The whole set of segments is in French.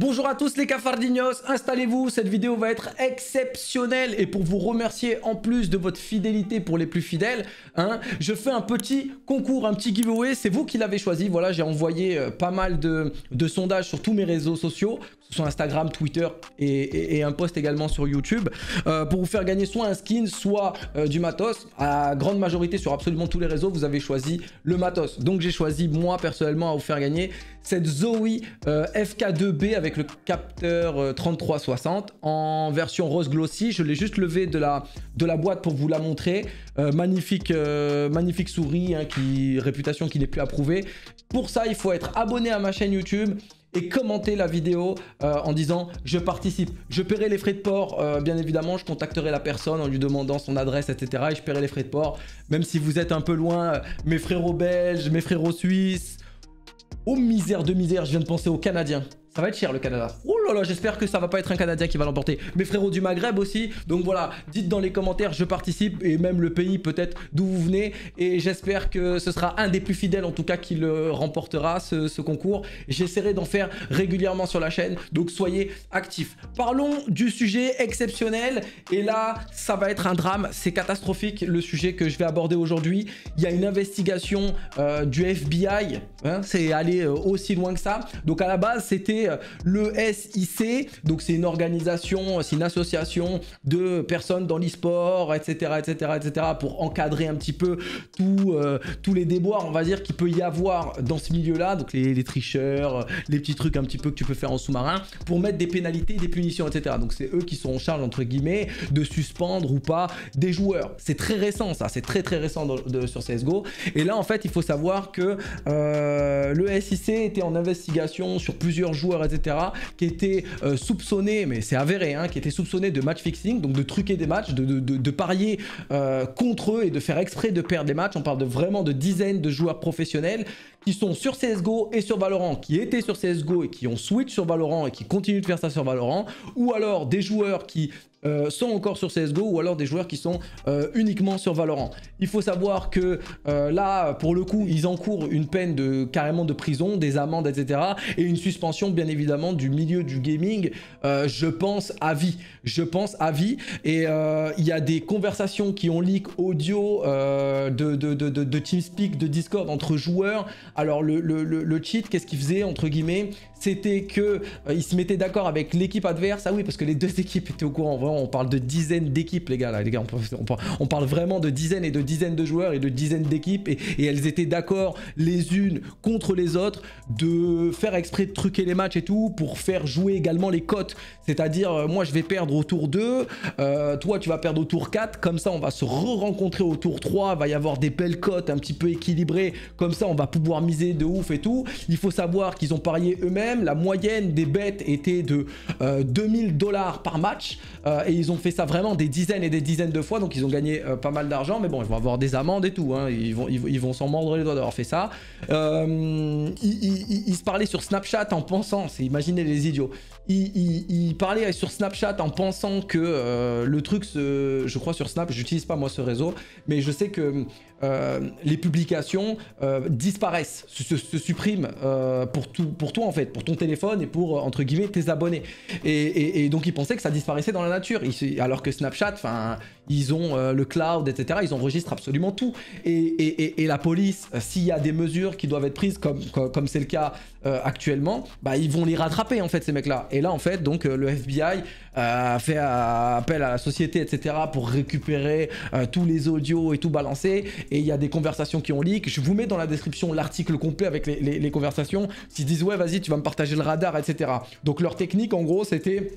Bonjour à tous les cafardignos, installez-vous, cette vidéo va être exceptionnelle et pour vous remercier en plus de votre fidélité pour les plus fidèles, hein, je fais un petit concours, un petit giveaway, c'est vous qui l'avez choisi, voilà j'ai envoyé euh, pas mal de, de sondages sur tous mes réseaux sociaux sur Instagram, Twitter et, un post également sur YouTube euh, pour vous faire gagner soit un skin, soit euh, du matos. À grande majorité sur absolument tous les réseaux, vous avez choisi le matos. Donc j'ai choisi moi personnellement à vous faire gagner cette Zoe euh, FK2B avec le capteur 3360 en version rose glossy. Je l'ai juste levé de la, de la boîte pour vous la montrer. magnifique, magnifique souris, hein, qui, réputation qui n'est plus approuvée. Pour ça, il faut être abonné à ma chaîne YouTube et commentez la vidéo euh, en disant je participe. Je paierai les frais de port, euh, bien évidemment, je contacterai la personne en lui demandant son adresse, etc. Et je paierai les frais de port, même si vous êtes un peu loin, euh, mes frérots belges, mes frérots suisses. Oh misère de misère, je viens de penser aux Canadiens. Ça va être cher le Canada. Oh là là, j'espère que ça va pas être un Canadien qui va l'emporter. Mes frérots du Maghreb aussi. Donc voilà, dites dans les commentaires, je participe et même le pays peut-être d'où vous venez. Et j'espère que ce sera un des plus fidèles en tout cas qui le remportera ce, concours. J'essaierai d'en faire régulièrement sur la chaîne. Donc soyez actifs. Parlons du sujet exceptionnel. Et là, ça va être un drame. C'est catastrophique le sujet que je vais aborder aujourd'hui. Il y a une investigation euh, du FBI. Hein. C'est aller euh, aussi loin que ça. Donc à la base, c'était euh, le S SIC, donc c'est une organisation, c'est une association de personnes dans l'e-sport, etc., etc., etc., pour encadrer un petit peu euh, tous les déboires, on va dire, qu'il peut y avoir dans ce milieu-là, donc les, tricheurs, les petits trucs un petit peu que tu peux faire en sous-marin, pour mettre des pénalités, des punitions, etc. Donc c'est eux qui sont en charge, entre guillemets, de suspendre ou pas des joueurs. C'est très récent, ça, c'est très très récent sur CSGO. Et là, en fait, il faut savoir que euh, le SIC était en investigation sur plusieurs joueurs, etc., qui euh, soupçonné, mais c'est avéré, hein, qui était soupçonné de match fixing, donc de truquer des matchs, de, parier euh, contre eux et de faire exprès de perdre des matchs. On parle de vraiment de dizaines de joueurs professionnels qui sont sur CSGO et sur Valorant, qui étaient sur CSGO et qui ont switch sur Valorant et qui continuent de faire ça sur Valorant, ou alors des joueurs qui euh, sont encore sur CSGO ou alors des joueurs qui sont euh, uniquement sur Valorant. Il faut savoir que euh, là, pour le coup, ils encourent une peine de carrément de prison, des amendes, etc. et une suspension, bien évidemment, du milieu du gaming, je pense à vie. Je pense à vie. Et il y a des conversations qui ont leak audio de, de, de, de, TeamSpeak, de Discord entre joueurs. Alors, le cheat, qu'est-ce qu'il faisait, entre guillemets c'était qu'ils euh, se mettaient d'accord avec l'équipe adverse. Ah oui, parce que les deux équipes étaient au courant. Vraiment, on parle de dizaines d'équipes, les gars. on, parle vraiment de dizaines et de dizaines de joueurs et de dizaines d'équipes. Et, elles étaient d'accord les unes contre les autres de faire exprès de truquer les matchs et tout pour faire jouer également les cotes. C'est-à-dire, euh, moi, je vais perdre au tour 2, euh, toi, tu vas perdre au tour 4. Comme ça, on va se re-rencontrer au tour 3. Il va y avoir des belles cotes un petit peu équilibrées. Comme ça, on va pouvoir miser de ouf et tout. Il faut savoir qu'ils ont parié eux-mêmes la moyenne des bêtes était de 2000 euh, dollars par match. Euh, et ils ont fait ça vraiment des dizaines et des dizaines de fois. Donc ils ont gagné euh, pas mal d'argent. Mais bon, ils vont avoir des amendes et tout. Hein. Ils vont s'en ils, vont mordre les doigts d'avoir fait ça. Ils, se parlaient sur Snapchat en pensant, c'est imaginez les idiots. Ils, parlaient sur Snapchat en pensant que le truc, je crois sur Snap, j'utilise pas moi ce réseau. Mais je sais que les publications disparaissent, se, suppriment pour, tout, pour toi en fait ton téléphone et pour, euh, entre guillemets, tes abonnés. Et, donc, il pensait que ça disparaissait dans la nature. alors que Snapchat, enfin, ils ont euh, le cloud, etc. Ils enregistrent absolument tout. Et, la police, euh, s'il y a des mesures qui doivent être prises, comme c'est comme, le cas euh, actuellement, bah, ils vont les rattraper, en fait, ces mecs-là. Et là, en fait, donc, le FBI fait appel à la société, etc., pour récupérer tous les audios et tout balancer. Et il y a des conversations qui ont leak. Je vous mets dans la description l'article complet avec les, les conversations. S'ils disent, ouais, vas-y, tu vas me partager le radar, etc. Donc, leur technique, en gros, c'était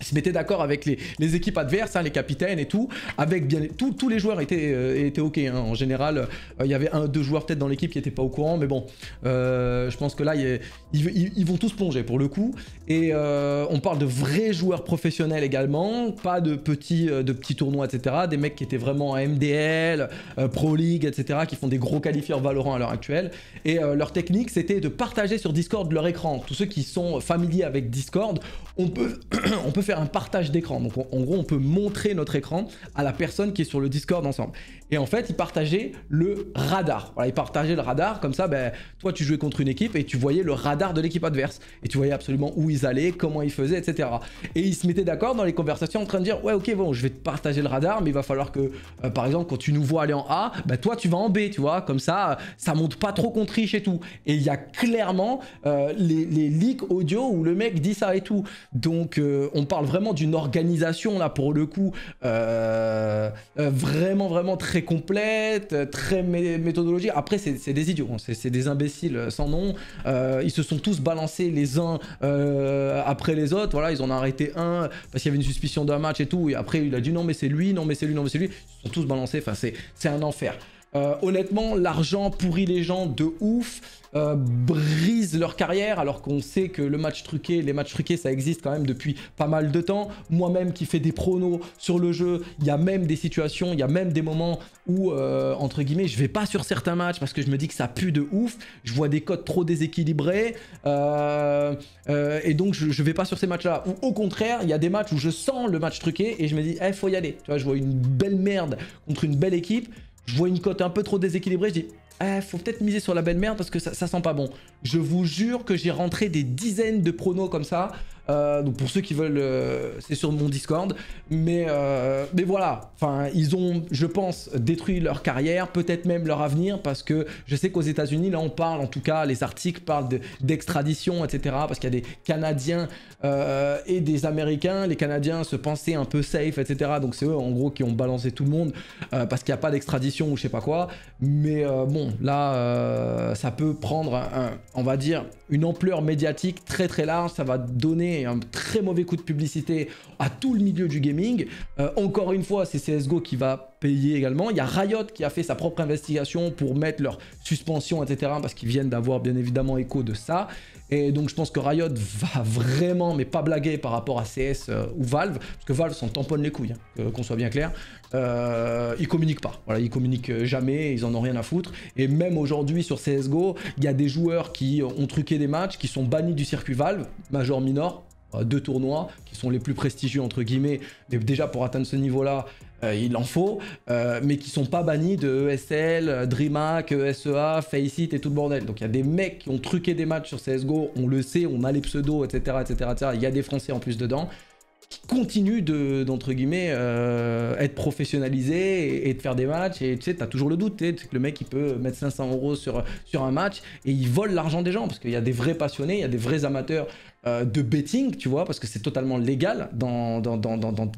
se mettaient d'accord avec les, les, équipes adverses, hein, les capitaines et tout, avec bien tous les joueurs étaient, euh, étaient ok. Hein. En général, euh, il y avait un deux joueurs peut-être dans l'équipe qui n'étaient pas au courant, mais bon, euh, je pense que là ils vont tous plonger pour le coup. Et on parle de vrais joueurs professionnels également, pas de petits de petits tournois etc. Des mecs qui étaient vraiment à MDL, Pro League etc. qui font des gros qualifieurs valorants à l'heure actuelle. Et leur technique c'était de partager sur Discord leur écran. Tous ceux qui sont familiers avec Discord, on peut on peut faire un partage d'écran. Donc en gros, on peut montrer notre écran à la personne qui est sur le Discord ensemble. Et en fait, ils partageaient le radar. Voilà, ils partageaient le radar, comme ça, ben, toi tu jouais contre une équipe et tu voyais le radar de l'équipe adverse. Et tu voyais absolument où ils allaient, comment ils faisaient, etc. Et ils se mettaient d'accord dans les conversations en train de dire, ouais ok, bon, je vais te partager le radar, mais il va falloir que, euh, par exemple, quand tu nous vois aller en A, ben, toi tu vas en B, tu vois, comme ça, ça monte pas trop contre riche et tout. Et il y a clairement euh, les, leaks audio où le mec dit ça et tout. Donc euh, on parle parle vraiment d'une organisation là pour le coup euh, euh, vraiment vraiment très complète, euh, très méthodologique. Après c'est des idiots, hein, c'est des imbéciles sans nom. ils se sont tous balancés les uns après les autres. Voilà, ils ont arrêté un parce qu'il y avait une suspicion d'un match et tout. Et après il a dit non mais c'est lui, non mais c'est lui, non mais c'est lui. Ils se sont tous balancés. Enfin c'est un enfer. Euh, honnêtement, l'argent pourrit les gens de ouf, euh, brise leur carrière, alors qu'on sait que le match truqué, les matchs truqués, ça existe quand même depuis pas mal de temps. Moi-même qui fais des pronos sur le jeu, il y a même des situations, il y a même des moments où, euh, entre guillemets, je vais pas sur certains matchs parce que je me dis que ça pue de ouf, je vois des codes trop déséquilibrés, et donc je, ne vais pas sur ces matchs-là. Ou au contraire, il y a des matchs où je sens le match truqué et je me dis, eh, faut y aller. Tu vois, je vois une belle merde contre une belle équipe je vois une cote un peu trop déséquilibrée, je dis eh, faut peut-être miser sur la belle merde parce que ça, ça sent pas bon. Je vous jure que j'ai rentré des dizaines de pronos comme ça euh, donc pour ceux qui veulent, euh, c'est sur mon Discord. Mais, euh, mais voilà, enfin, ils ont, je pense, détruit leur carrière, peut-être même leur avenir, parce que je sais qu'aux États-Unis, là, on parle, en tout cas, les articles parlent d'extradition, etc. Parce qu'il y a des Canadiens et des Américains. Les Canadiens se pensaient un peu safe, etc. Donc c'est eux, en gros, qui ont balancé tout le monde parce qu'il n'y a pas d'extradition ou je sais pas quoi. Mais bon, là, ça peut prendre, on va dire, une ampleur médiatique très très large. Ça va donner un très mauvais coup de publicité à tout le milieu du gaming. Euh, encore une fois, c'est CSGO qui va également. Il y a Riot qui a fait sa propre investigation pour mettre leur suspension, etc. Parce qu'ils viennent d'avoir bien évidemment écho de ça. Et donc je pense que Riot va vraiment, mais pas blaguer par rapport à CS euh, ou Valve, parce que Valve s'en tamponne les couilles, hein, qu'on soit bien clair. Euh, ils communiquent pas, voilà, ils communiquent jamais, ils en ont rien à foutre. Et même aujourd'hui sur CSGO, il y a des joueurs qui ont truqué des matchs, qui sont bannis du circuit Valve, major, minor, euh, deux tournois qui sont les plus prestigieux entre guillemets. déjà pour atteindre ce niveau-là, euh, il en faut, euh, mais qui sont pas bannis de ESL, DreamHack, e SEA, Faceit et tout le bordel. Donc il y a des mecs qui ont truqué des matchs sur CSGO, on le sait, on a les pseudos, etc. etc., etc. Il y a des Français en plus dedans qui continue de, d'entre guillemets, euh, être professionnalisé et, de faire des matchs. Et tu sais, t'as toujours le doute, que le mec, il peut mettre 500 euros sur, sur un match et il vole l'argent des gens parce qu'il y a des vrais passionnés, il y a des vrais amateurs euh, de betting, tu vois, parce que c'est totalement légal dans, dans,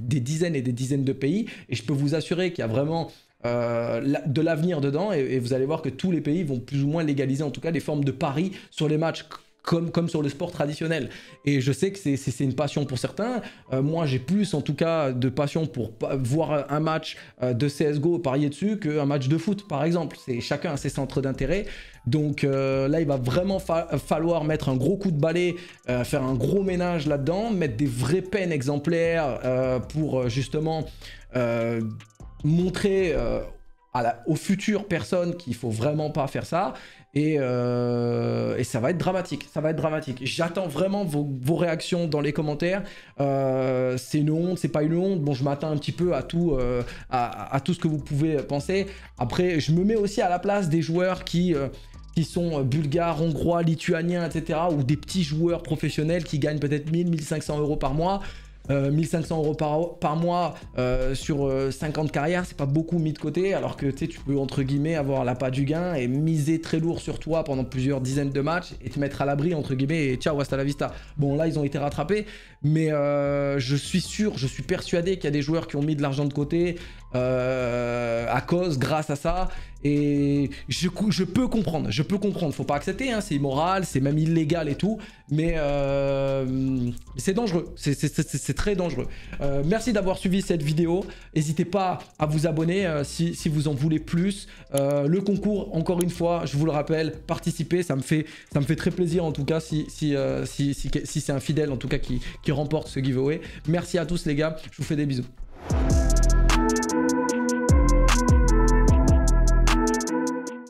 des dizaines et des dizaines de pays. Et je peux vous assurer qu'il y a vraiment... Euh, de l'avenir dedans et, vous allez voir que tous les pays vont plus ou moins légaliser en tout cas des formes de paris sur les matchs comme, sur le sport traditionnel. Et je sais que c'est une passion pour certains. Euh, moi, j'ai plus en tout cas de passion pour voir un match euh, de CSGO parier dessus qu'un match de foot, par exemple. chacun a ses centres d'intérêt. Donc euh, là, il va vraiment falloir mettre un gros coup de balai, faire un gros ménage là-dedans, mettre des vraies peines exemplaires pour justement montrer aux futures personnes qu'il faut vraiment pas faire ça. Euh, et, ça va être dramatique. Ça va être dramatique. J'attends vraiment vos, réactions dans les commentaires. Euh, c'est une honte, c'est pas une honte. Bon, je m'attends un petit peu à tout, euh, à, tout ce que vous pouvez penser. Après, je me mets aussi à la place des joueurs qui qui sont bulgares, hongrois, lituaniens, etc., ou des petits joueurs professionnels qui gagnent peut-être 1000, 1500 euros par mois. 1500 euh, euros par, par mois euh, sur 50 euh, carrières, c'est pas beaucoup mis de côté, alors que tu peux entre guillemets avoir la pas du gain et miser très lourd sur toi pendant plusieurs dizaines de matchs et te mettre à l'abri entre guillemets et ciao hasta la vista. Bon là ils ont été rattrapés, mais je suis sûr, je suis persuadé qu'il y a des joueurs qui ont mis de l'argent de côté à cause, grâce à ça, et je, je, peux comprendre, je peux comprendre. Faut pas accepter, hein, c'est immoral, c'est même illégal et tout. Mais euh, c'est dangereux, c'est très dangereux. Euh, merci d'avoir suivi cette vidéo. N'hésitez pas à vous abonner euh, si, vous en voulez plus. le concours, encore une fois, je vous le rappelle, participez. Ça me fait, ça me fait très plaisir en tout cas si, c'est un fidèle en tout cas qui, qui remporte ce giveaway. Merci à tous les gars, je vous fais des bisous.